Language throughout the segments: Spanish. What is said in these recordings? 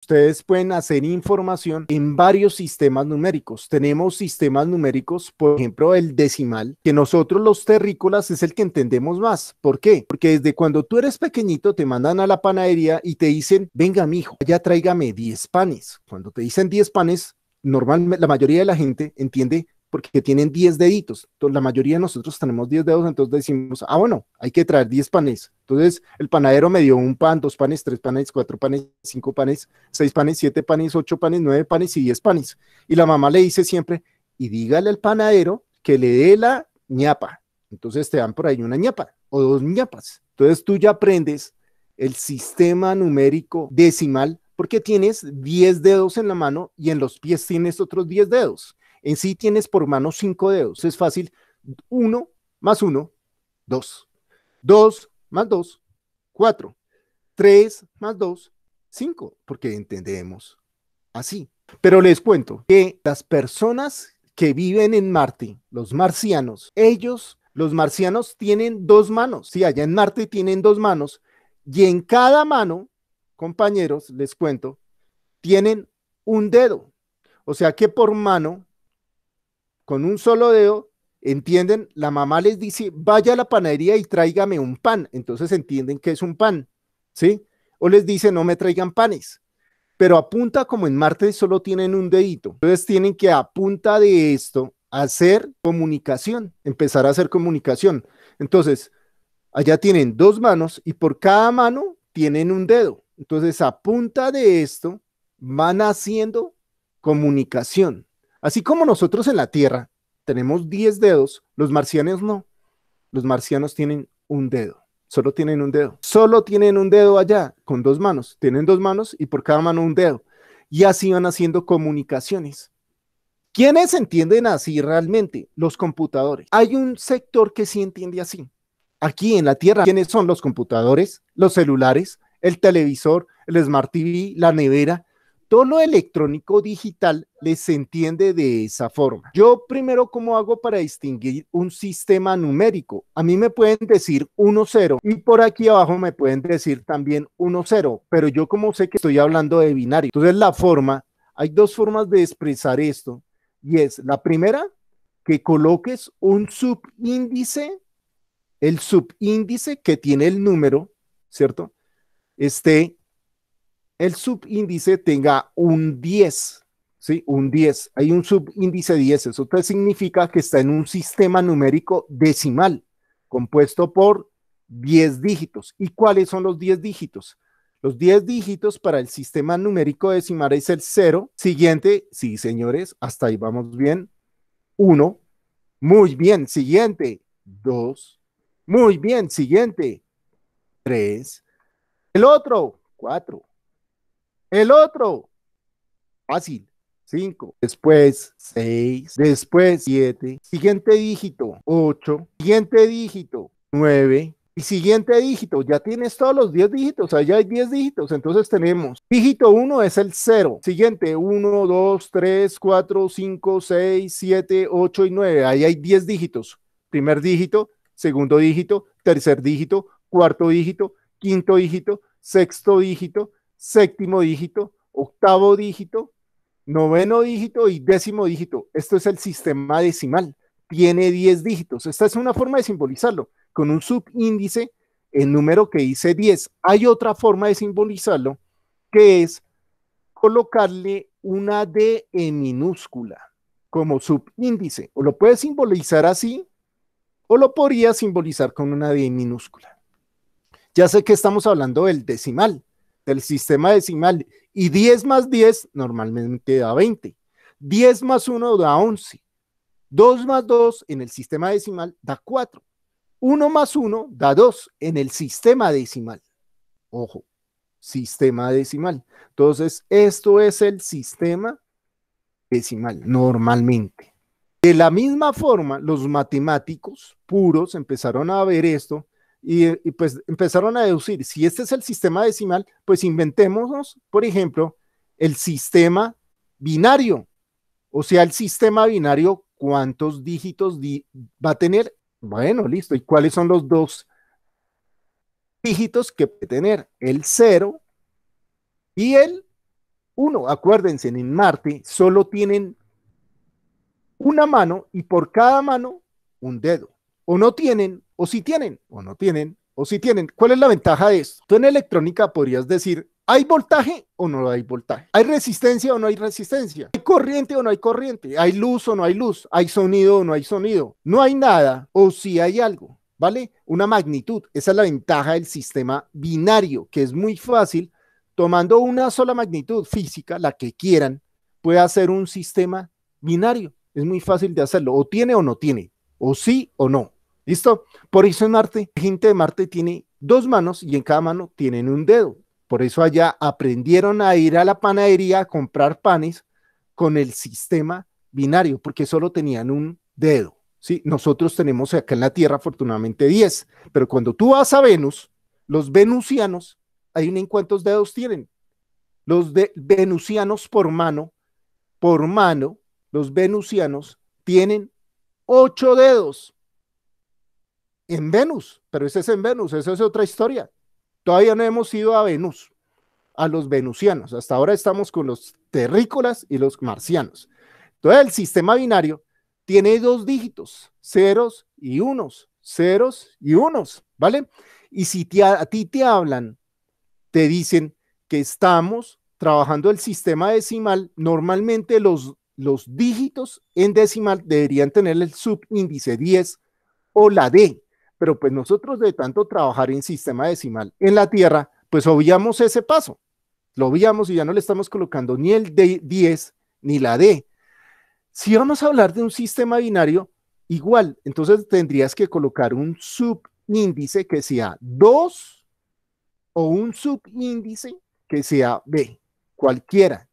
Ustedes pueden hacer información en varios sistemas numéricos. Tenemos sistemas numéricos, por ejemplo, el decimal, que nosotros los terrícolas es el que entendemos más. ¿Por qué? Porque desde cuando tú eres pequeñito te mandan a la panadería y te dicen, venga, mi hijo, ya tráigame 10 panes. Cuando te dicen 10 panes, normalmente la mayoría de la gente entiende porque tienen 10 deditos. Entonces, la mayoría de nosotros tenemos 10 dedos, entonces decimos, ah, bueno, hay que traer 10 panes. Entonces, el panadero me dio un pan, dos panes, tres panes, cuatro panes, cinco panes, seis panes, siete panes, ocho panes, nueve panes y diez panes. Y la mamá le dice siempre, y dígale al panadero que le dé la ñapa. Entonces te dan por ahí una ñapa o dos ñapas. Entonces tú ya aprendes el sistema numérico decimal porque tienes 10 dedos en la mano y en los pies tienes otros 10 dedos. En sí tienes por mano cinco dedos. Es fácil. Uno más uno, dos. Dos más dos, cuatro. Tres más dos, cinco. Porque entendemos así. Pero les cuento que las personas que viven en Marte, los marcianos, ellos, los marcianos tienen dos manos. Sí, allá en Marte tienen dos manos. Y en cada mano, compañeros, les cuento, tienen un dedo. O sea que por mano con un solo dedo, entienden, la mamá les dice, vaya a la panadería y tráigame un pan. Entonces entienden que es un pan, ¿sí? O les dice, no me traigan panes. Pero apunta como en Marte solo tienen un dedito. Entonces tienen que a punta de esto hacer comunicación, empezar a hacer comunicación. Entonces, allá tienen dos manos y por cada mano tienen un dedo. Entonces, a punta de esto, van haciendo comunicación. Así como nosotros en la Tierra tenemos 10 dedos, los marcianos no. Los marcianos tienen un dedo, solo tienen un dedo. Solo tienen un dedo allá, con dos manos. Tienen dos manos y por cada mano un dedo. Y así van haciendo comunicaciones. ¿Quiénes entienden así realmente? Los computadores. Hay un sector que sí entiende así. Aquí en la Tierra, ¿quiénes son los computadores, los celulares, el televisor, el Smart TV, la nevera, lo electrónico digital les entiende de esa forma. Yo primero, ¿cómo hago para distinguir un sistema numérico? A mí me pueden decir 1-0 y por aquí abajo me pueden decir también 1-0, pero yo como sé que estoy hablando de binario. Entonces la forma, hay dos formas de expresar esto y es la primera, que coloques un subíndice, el subíndice que tiene el número, ¿cierto? Este el subíndice tenga un 10, ¿sí? Un 10. Hay un subíndice 10. Eso significa que está en un sistema numérico decimal compuesto por 10 dígitos. ¿Y cuáles son los 10 dígitos? Los 10 dígitos para el sistema numérico decimal es el 0. Siguiente, sí, señores, hasta ahí vamos bien. 1. Muy bien, siguiente. 2. Muy bien, siguiente. 3. El otro, 4. El otro, fácil. 5, después 6, después 7, siguiente dígito 8, siguiente dígito 9 y siguiente dígito, ya tienes todos los 10 dígitos, allá hay 10 dígitos, entonces tenemos dígito 1 es el 0, siguiente 1, 2, 3, 4, 5, 6, 7, 8 y 9, ahí hay 10 dígitos, primer dígito, segundo dígito, tercer dígito, cuarto dígito, quinto dígito, sexto dígito, séptimo dígito, octavo dígito, noveno dígito y décimo dígito. Esto es el sistema decimal. Tiene 10 dígitos. Esta es una forma de simbolizarlo con un subíndice, el número que dice 10. Hay otra forma de simbolizarlo que es colocarle una D en minúscula como subíndice. O lo puedes simbolizar así o lo podría simbolizar con una D minúscula. Ya sé que estamos hablando del decimal, el sistema decimal y 10 más 10 normalmente da 20. 10 más 1 da 11. 2 más 2 en el sistema decimal da 4. 1 más 1 da 2 en el sistema decimal. Ojo, sistema decimal. Entonces, esto es el sistema decimal normalmente. De la misma forma, los matemáticos puros empezaron a ver esto eh, y, pues empezaron a deducir, si este es el sistema decimal, pues inventémonos, por ejemplo, el sistema binario. O sea, el sistema binario, ¿cuántos dígitos va a tener? Bueno, listo. ¿Y cuáles son los dos dígitos que puede tener? El 0 y el 1. Acuérdense, en Marte solo tienen una mano y por cada mano un dedo o no tienen, o si tienen, o no tienen, o si tienen. ¿Cuál es la ventaja de esto? Tú en electrónica podrías decir, ¿Hay voltaje o no hay voltaje? ¿Hay resistencia o no hay resistencia? ¿Hay corriente o no hay corriente? ¿Hay luz o no hay luz? ¿Hay sonido o no hay sonido? No hay nada o si sí hay algo, ¿vale? Una magnitud. Esa es la ventaja del sistema binario, que es muy fácil, tomando una sola magnitud física, la que quieran, puede hacer un sistema binario. Es muy fácil de hacerlo. O tiene o no tiene. O sí o no. ¿Listo? Por eso en Marte, la gente de Marte tiene dos manos y en cada mano tienen un dedo. Por eso allá aprendieron a ir a la panadería a comprar panes con el sistema binario, porque solo tenían un dedo. ¿sí? Nosotros tenemos acá en la Tierra afortunadamente 10, pero cuando tú vas a Venus, los venusianos, hay un en cuántos dedos tienen. Los de venusianos por mano, por mano, los venusianos tienen ocho dedos en Venus, pero ese es en Venus, eso es otra historia. Todavía no hemos ido a Venus, a los venusianos. Hasta ahora estamos con los terrícolas y los marcianos. Entonces, el sistema binario tiene dos dígitos, ceros y unos, ceros y unos, ¿vale? Y si a ti te hablan, te dicen que estamos trabajando el sistema decimal, normalmente los, los dígitos en decimal deberían tener el subíndice 10 o la D, pero pues nosotros de tanto trabajar en sistema decimal en la Tierra, pues obviamos ese paso, lo obviamos y ya no le estamos colocando ni el de 10 ni la D. Si vamos a hablar de un sistema binario, igual, entonces tendrías que colocar un subíndice que sea 2 o un subíndice que sea B, cualquiera.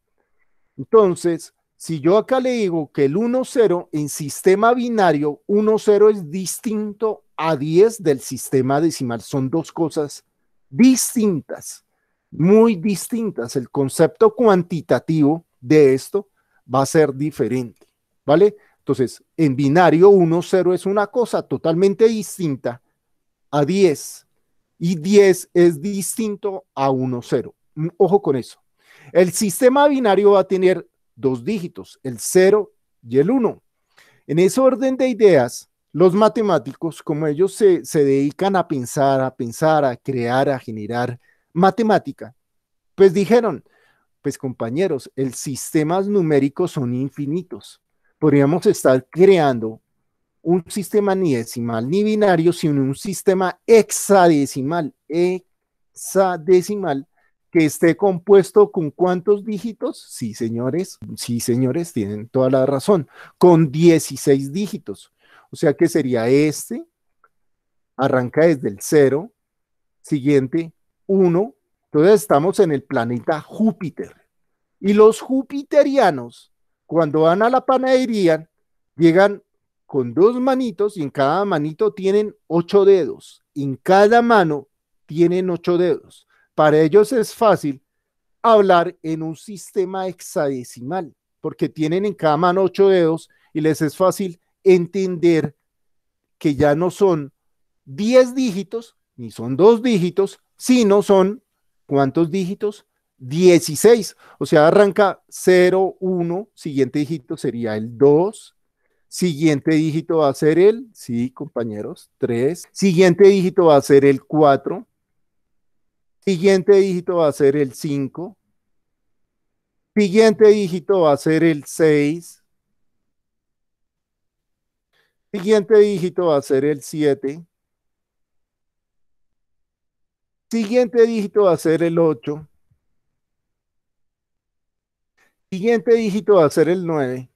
Entonces, si yo acá le digo que el 1-0 en sistema binario, 1-0 es distinto a 10 del sistema decimal. Son dos cosas distintas, muy distintas. El concepto cuantitativo de esto va a ser diferente, ¿vale? Entonces, en binario 1-0 es una cosa totalmente distinta a 10 y 10 es distinto a 1-0. Ojo con eso. El sistema binario va a tener dos dígitos, el 0 y el 1. En ese orden de ideas, los matemáticos, como ellos se, dedican a pensar, a pensar, a crear, a generar matemática, pues dijeron, pues compañeros, el sistemas numéricos son infinitos. Podríamos estar creando un sistema ni decimal ni binario, sino un sistema hexadecimal, hexadecimal, que esté compuesto con cuántos dígitos? Sí, señores, sí, señores, tienen toda la razón, con 16 dígitos. O sea que sería este, arranca desde el 0, siguiente 1, entonces estamos en el planeta Júpiter. Y los jupiterianos, cuando van a la panadería, llegan con dos manitos y en cada manito tienen ocho dedos. En cada mano tienen ocho dedos. Para ellos es fácil hablar en un sistema hexadecimal, porque tienen en cada mano ocho dedos y les es fácil entender que ya no son diez dígitos, ni son dos dígitos, sino son, ¿cuántos dígitos? Dieciséis. O sea, arranca 0, 1, siguiente dígito sería el 2, siguiente dígito va a ser el, sí, compañeros, 3, siguiente dígito va a ser el 4, Siguiente dígito va a ser el 5. Siguiente dígito va a ser el 6. Siguiente dígito va a ser el 7. Siguiente dígito va a ser el 8. Siguiente dígito va a ser el 9.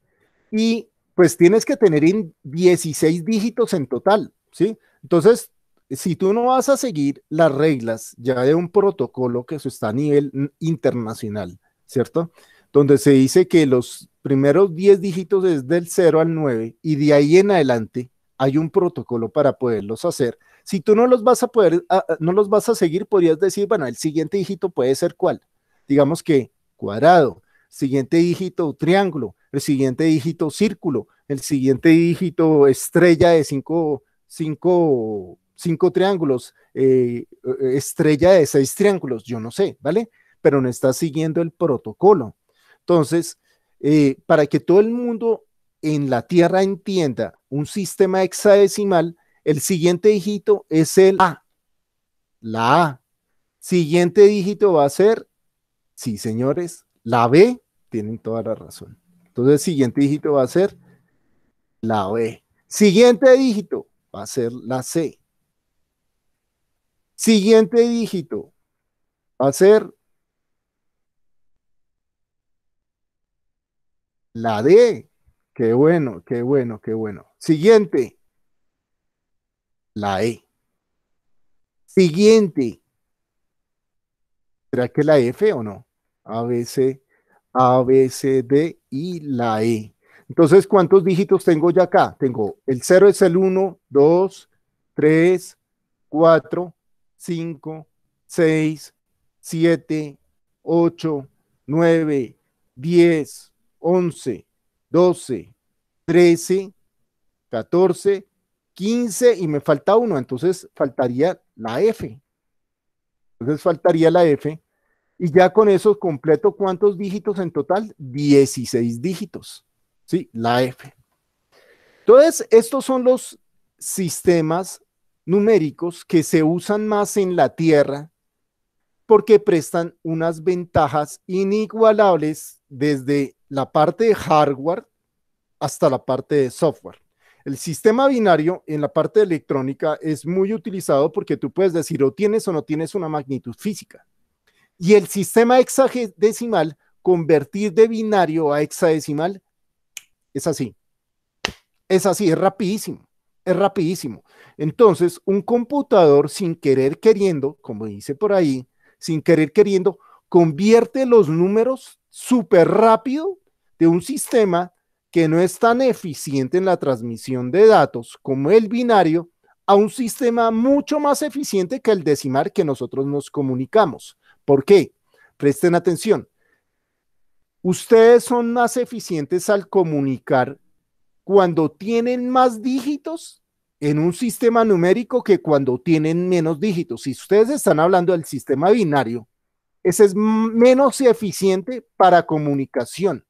Y pues tienes que tener 16 dígitos en total, ¿sí? Entonces, si tú no vas a seguir las reglas ya de un protocolo que eso está a nivel internacional, ¿cierto? Donde se dice que los primeros 10 dígitos es del 0 al 9 y de ahí en adelante hay un protocolo para poderlos hacer. Si tú no los vas a poder, ah, ah, no los vas a seguir, podrías decir, bueno, el siguiente dígito puede ser cuál. Digamos que cuadrado, siguiente dígito triángulo, el siguiente dígito círculo, el siguiente dígito estrella de cinco, cinco cinco triángulos, eh, eh, estrella de seis triángulos, yo no sé, ¿vale? Pero no está siguiendo el protocolo. Entonces, eh, para que todo el mundo en la Tierra entienda un sistema hexadecimal, el siguiente dígito es el A, la A. Siguiente dígito va a ser, sí señores, la B, tienen toda la razón. Entonces, el siguiente dígito va a ser la B. Siguiente dígito va a ser la C. Siguiente dígito va a ser la D. Qué bueno, qué bueno, qué bueno. Siguiente, la E. Siguiente. ¿Será que la F o no? ABC, B, A, B, C, D y la E. Entonces, ¿cuántos dígitos tengo ya acá? Tengo el 0 es el 1, 2, 3, 4, 5, 6, 7, 8, 9, 10, 11, 12, 13, 14, 15 y me falta uno, entonces faltaría la F. Entonces faltaría la F. Y ya con eso completo, ¿cuántos dígitos en total? 16 dígitos. Sí, la F. Entonces, estos son los sistemas numéricos que se usan más en la Tierra porque prestan unas ventajas inigualables desde la parte de hardware hasta la parte de software. El sistema binario en la parte electrónica es muy utilizado porque tú puedes decir o tienes o no tienes una magnitud física. Y el sistema hexadecimal, convertir de binario a hexadecimal, es así. Es así, es rapidísimo es rapidísimo. Entonces, un computador sin querer queriendo, como dice por ahí, sin querer queriendo, convierte los números súper rápido de un sistema que no es tan eficiente en la transmisión de datos como el binario a un sistema mucho más eficiente que el decimal que nosotros nos comunicamos. ¿Por qué? Presten atención. Ustedes son más eficientes al comunicar cuando tienen más dígitos en un sistema numérico que cuando tienen menos dígitos. Si ustedes están hablando del sistema binario, ese es menos eficiente para comunicación.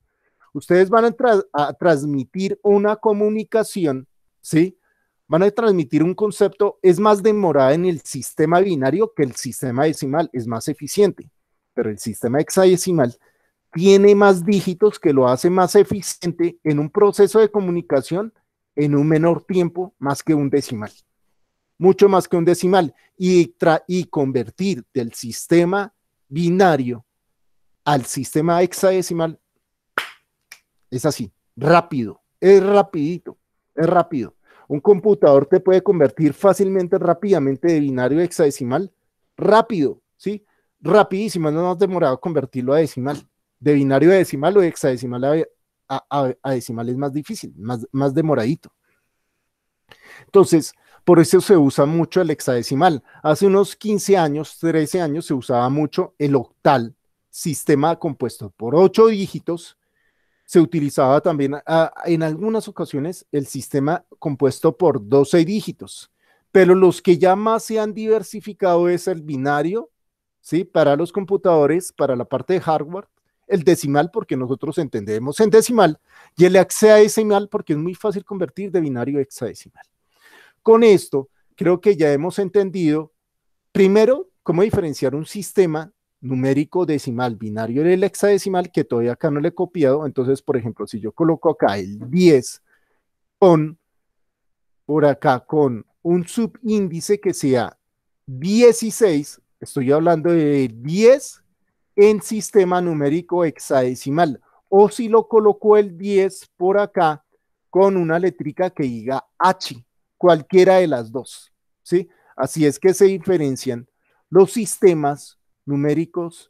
Ustedes van a, a transmitir una comunicación, ¿sí? Van a transmitir un concepto, es más demorada en el sistema binario que el sistema decimal, es más eficiente, pero el sistema hexadecimal tiene más dígitos que lo hace más eficiente en un proceso de comunicación en un menor tiempo más que un decimal, mucho más que un decimal, y, y convertir del sistema binario al sistema hexadecimal es así, rápido, es rapidito, es rápido. Un computador te puede convertir fácilmente, rápidamente de binario a hexadecimal, rápido, ¿sí? Rapidísimo, no nos demorado convertirlo a decimal de binario a decimal o hexadecimal a, decimal es más difícil, más, más demoradito. Entonces, por eso se usa mucho el hexadecimal. Hace unos 15 años, 13 años, se usaba mucho el octal, sistema compuesto por 8 dígitos. Se utilizaba también en algunas ocasiones el sistema compuesto por 12 dígitos, pero los que ya más se han diversificado es el binario, ¿sí? Para los computadores, para la parte de hardware, el decimal porque nosotros entendemos en decimal y el hexadecimal porque es muy fácil convertir de binario a hexadecimal. Con esto, creo que ya hemos entendido, primero, cómo diferenciar un sistema numérico decimal binario el hexadecimal, que todavía acá no le he copiado. Entonces, por ejemplo, si yo coloco acá el 10 con, por acá, con un subíndice que sea 16, estoy hablando de 10 en sistema numérico hexadecimal. O si lo colocó el 10 por acá con una letrica que diga H, cualquiera de las dos. ¿sí? Así es que se diferencian los sistemas numéricos